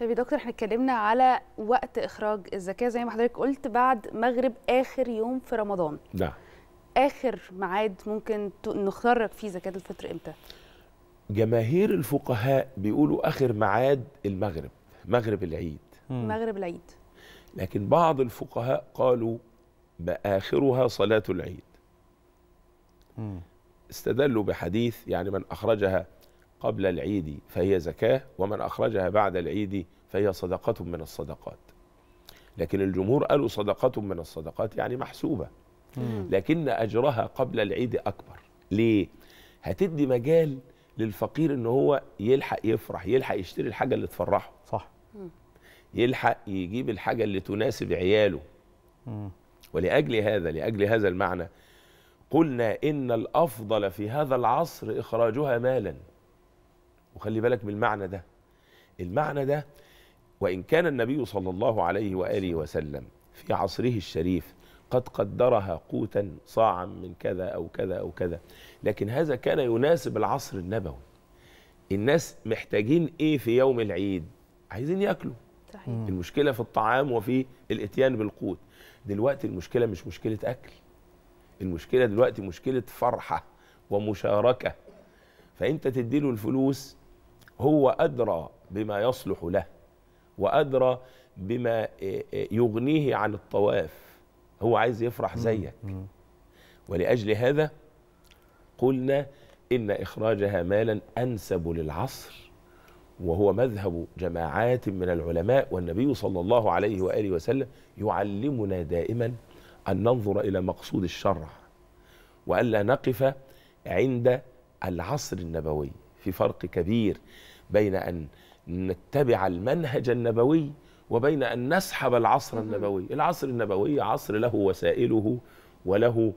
طيب يا دكتور احنا اتكلمنا على وقت اخراج الزكاه زي ما حضرتك قلت بعد مغرب اخر يوم في رمضان ده نعم. اخر ميعاد ممكن نخرج فيه زكاه الفطر امتى جماهير الفقهاء بيقولوا اخر ميعاد المغرب مغرب العيد مم. مغرب العيد لكن بعض الفقهاء قالوا باخرها صلاه العيد مم. استدلوا بحديث يعني من اخرجها قبل العيد فهي زكاه ومن اخرجها بعد العيد فهي صدقه من الصدقات لكن الجمهور قالوا صدقه من الصدقات يعني محسوبه لكن اجرها قبل العيد اكبر ليه هتدي مجال للفقير ان هو يلحق يفرح يلحق يشتري الحاجه اللي تفرحه صح يلحق يجيب الحاجه اللي تناسب عياله ولاجل هذا لاجل هذا المعنى قلنا ان الافضل في هذا العصر اخراجها مالا وخلي بالك من المعنى ده المعنى ده وإن كان النبي صلى الله عليه وآله وسلم في عصره الشريف قد قدرها قوتا صاعا من كذا أو كذا أو كذا لكن هذا كان يناسب العصر النبوي الناس محتاجين إيه في يوم العيد عايزين يأكلوا صحيح. المشكلة في الطعام وفي الاتيان بالقوت دلوقتي المشكلة مش مشكلة أكل المشكلة دلوقتي مشكلة فرحة ومشاركة فأنت تديله الفلوس هو أدرى بما يصلح له وأدرى بما آه، آه، يغنيه عن الطواف هو عايز يفرح زيك ولأجل هذا قلنا إن إخراجها مالا أنسب للعصر وهو مذهب جماعات من العلماء والنبي صلى الله عليه وآله وسلم يعلمنا دائما أن ننظر إلى مقصود الشرع وألا نقف عند العصر النبوي في فرق كبير بين أن نتبع المنهج النبوي وبين أن نسحب العصر النبوي العصر النبوي عصر له وسائله وله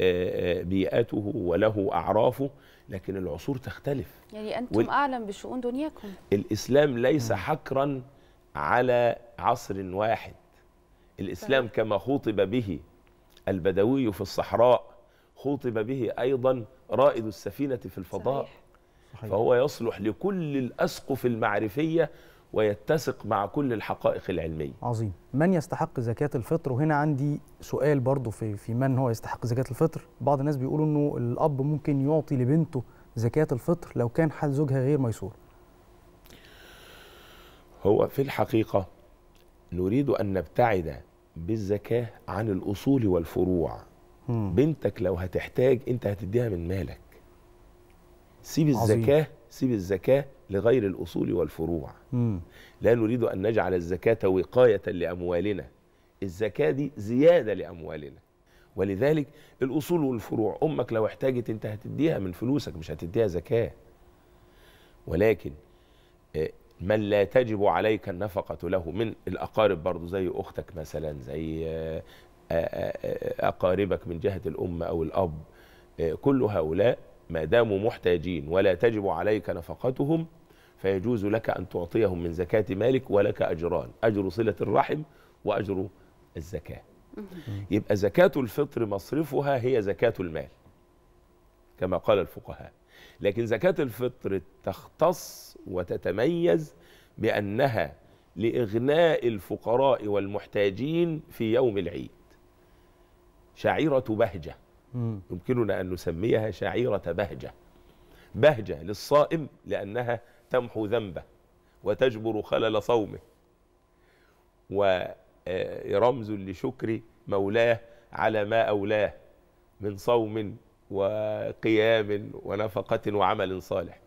آه، آه، بيئته وله أعرافه لكن العصور تختلف يعني أنتم وال... أعلم بشؤون دنياكم الإسلام ليس حكرا على عصر واحد الإسلام كما خطب به البدوي في الصحراء خطب به أيضا رائد السفينة في الفضاء صحيح. صحيح. فهو يصلح لكل الأسقف المعرفية ويتسق مع كل الحقائق العلمية عظيم من يستحق زكاة الفطر وهنا عندي سؤال برضو في, في من هو يستحق زكاة الفطر بعض الناس بيقولوا أنه الأب ممكن يعطي لبنته زكاة الفطر لو كان حال زوجها غير ميسور هو في الحقيقة نريد أن نبتعد بالزكاة عن الأصول والفروع م. بنتك لو هتحتاج أنت هتديها من مالك سيب الزكاة سيب الزكاة لغير الأصول والفروع مم. لا نريد أن نجعل الزكاة وقاية لأموالنا الزكاة دي زيادة لأموالنا ولذلك الأصول والفروع أمك لو احتاجت أنت هتديها من فلوسك مش هتديها زكاة ولكن آه، من لا تجب عليك النفقة له من الأقارب برضو زي أختك مثلا زي آه، آه، أقاربك من جهة الأم أو الأب كل هؤلاء ما داموا محتاجين ولا تجب عليك نفقتهم فيجوز لك أن تعطيهم من زكاة مالك ولك أجران أجر صلة الرحم وأجر الزكاة يبقى زكاة الفطر مصرفها هي زكاة المال كما قال الفقهاء لكن زكاة الفطر تختص وتتميز بأنها لإغناء الفقراء والمحتاجين في يوم العيد شعيرة بهجة يمكننا أن نسميها شعيرة بهجة بهجة للصائم لأنها تمحو ذنبه وتجبر خلل صومه ورمز آه، لشكر مولاه على ما أولاه من صوم وقيام ونفقة وعمل صالح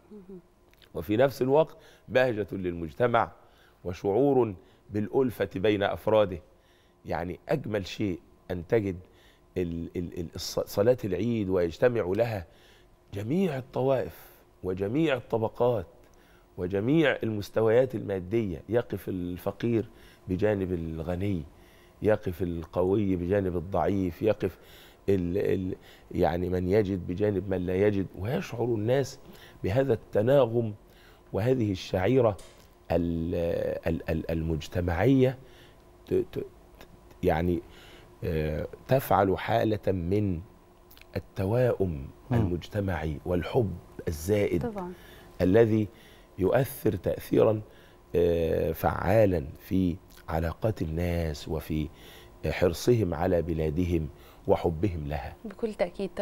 وفي نفس الوقت بهجة للمجتمع وشعور بالألفة بين أفراده يعني أجمل شيء أن تجد صلاة العيد ويجتمع لها جميع الطوائف وجميع الطبقات وجميع المستويات المادية يقف الفقير بجانب الغني يقف القوي بجانب الضعيف يقف ال ال يعني من يجد بجانب من لا يجد ويشعر الناس بهذا التناغم وهذه الشعيرة الـ الـ المجتمعية يعني تفعل حالة من التواؤم المجتمعي والحب الزائد طبعا. الذي يؤثر تأثيرا آه، فعالا في علاقات الناس وفي حرصهم على بلادهم وحبهم لها بكل تأكيد